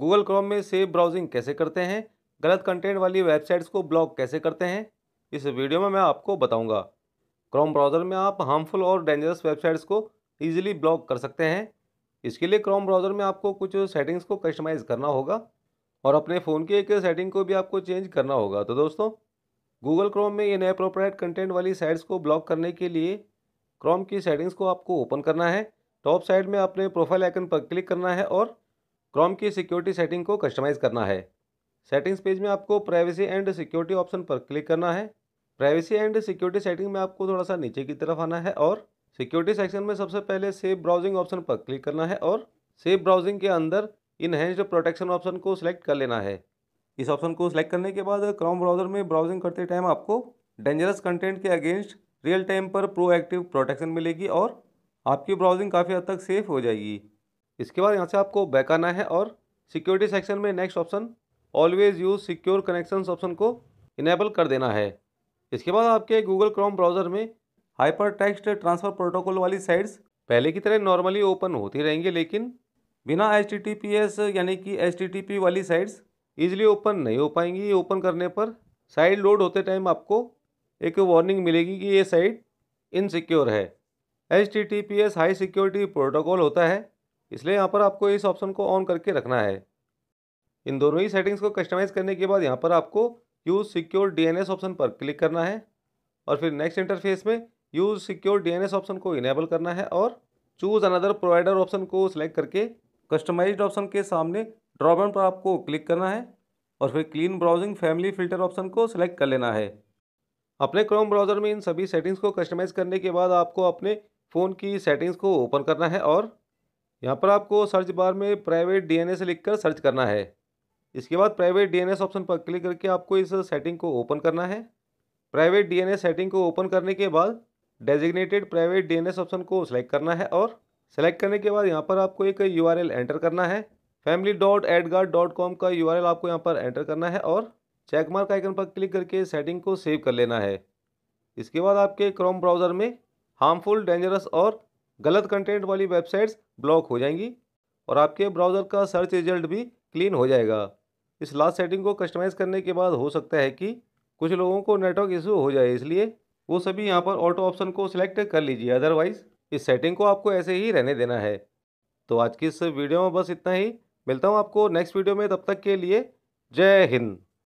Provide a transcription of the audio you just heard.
Google Chrome में safe browsing कैसे करते हैं गलत कंटेंट वाली वेबसाइट्स को ब्लॉक कैसे करते हैं इस वीडियो में मैं आपको बताऊंगा। क्रोम ब्राउज़र में आप हार्मफुल और डेंजरस वेबसाइट्स को ईजिली ब्लॉक कर सकते हैं इसके लिए क्रोम ब्राउज़र में आपको कुछ सेटिंग्स को कस्टमाइज़ करना होगा और अपने फ़ोन की एक सेटिंग को भी आपको चेंज करना होगा तो दोस्तों गूगल क्रोम में इन अप्रोप्राइट कंटेंट वाली साइट्स को ब्लॉक करने के लिए क्रोम की सेटिंग्स को आपको ओपन करना है टॉप साइड में अपने प्रोफाइल आइकन पर क्लिक करना है और क्रोम की सिक्योरिटी सेटिंग को कस्टमाइज़ करना है सेटिंग्स पेज में आपको प्राइवेसी एंड सिक्योरिटी ऑप्शन पर क्लिक करना है प्राइवेसी एंड सिक्योरिटी सेटिंग में आपको थोड़ा सा नीचे की तरफ आना है और सिक्योरिटी सेक्शन में सबसे पहले सेव ब्राउजिंग ऑप्शन पर क्लिक करना है और सेव ब्राउजिंग के अंदर इनहेंस्ड प्रोटेक्शन ऑप्शन को सिलेक्ट कर लेना है इस ऑप्शन को सिलेक्ट करने के बाद क्रोम ब्राउजर में ब्राउजिंग करते टाइम आपको डेंजरस कंटेंट के अगेंस्ट रियल टाइम पर प्रोएक्टिव प्रोटेक्शन मिलेगी और आपकी ब्राउजिंग काफ़ी हद तक सेफ हो जाएगी इसके बाद यहाँ से आपको बैक आना है और सिक्योरिटी सेक्शन में next option always use secure connections option को इनेबल कर देना है इसके बाद आपके गूगल क्रोम ब्राउज़र में हाइपर टेक्स्ट ट्रांसफ़र प्रोटोकॉल वाली साइट्स पहले की तरह नॉर्मली ओपन होती रहेंगी लेकिन बिना एच यानी कि एच वाली साइट्स ईजिली ओपन नहीं हो पाएंगी ये ओपन करने पर साइट लोड होते टाइम आपको एक वार्निंग मिलेगी कि ये साइट इनसिक्योर है एच हाई सिक्योरिटी प्रोटोकॉल होता है इसलिए यहाँ पर आपको इस ऑप्शन को ऑन करके रखना है इन दोनों ही सेटिंग्स को कस्टमाइज़ करने के बाद यहाँ पर आपको यूज़ सिक्योर डीएनएस ऑप्शन पर क्लिक करना है और फिर नेक्स्ट इंटरफेस में यूज़ सिक्योर डीएनएस ऑप्शन को इनेबल करना है और चूज़ अनदर प्रोवाइडर ऑप्शन को सिलेक्ट करके कस्टमाइज्ड ऑप्शन के सामने ड्रॉपडाउन पर आपको क्लिक करना है और फिर clean browsing family filter option को सिलेक्ट कर लेना है अपने क्रोम ब्राउज़र में इन सभी सेटिंग्स को कस्टमाइज़ करने के बाद आपको अपने फ़ोन की सेटिंग्स को ओपन करना है और यहाँ पर आपको सर्च बार में प्राइवेट डीएनए से लिखकर सर्च करना है इसके बाद प्राइवेट डीएनएस ऑप्शन पर क्लिक करके आपको इस सेटिंग को ओपन करना है प्राइवेट डीएनए सेटिंग को ओपन करने के बाद डेजिग्नेटेड प्राइवेट डीएनएस ऑप्शन को सिलेक्ट करना है और सेलेक्ट करने के बाद यहाँ पर आपको एक यू एंटर करना है family dot guard dot com का यू आपको यहाँ पर एंटर करना है और चेकमार्क आइकन पर क्लिक करके सेटिंग को सेव कर लेना है इसके बाद आपके क्रोम ब्राउज़र में हार्मफुल डेंजरस और गलत कंटेंट वाली वेबसाइट्स ब्लॉक हो जाएंगी और आपके ब्राउज़र का सर्च रिजल्ट भी क्लीन हो जाएगा इस लास्ट सेटिंग को कस्टमाइज़ करने के बाद हो सकता है कि कुछ लोगों को नेटवर्क इशू हो जाए इसलिए वो सभी यहाँ पर ऑटो ऑप्शन को सिलेक्ट कर लीजिए अदरवाइज़ इस सेटिंग को आपको ऐसे ही रहने देना है तो आज की इस वीडियो में बस इतना ही मिलता हूँ आपको नेक्स्ट वीडियो में तब तक के लिए जय हिंद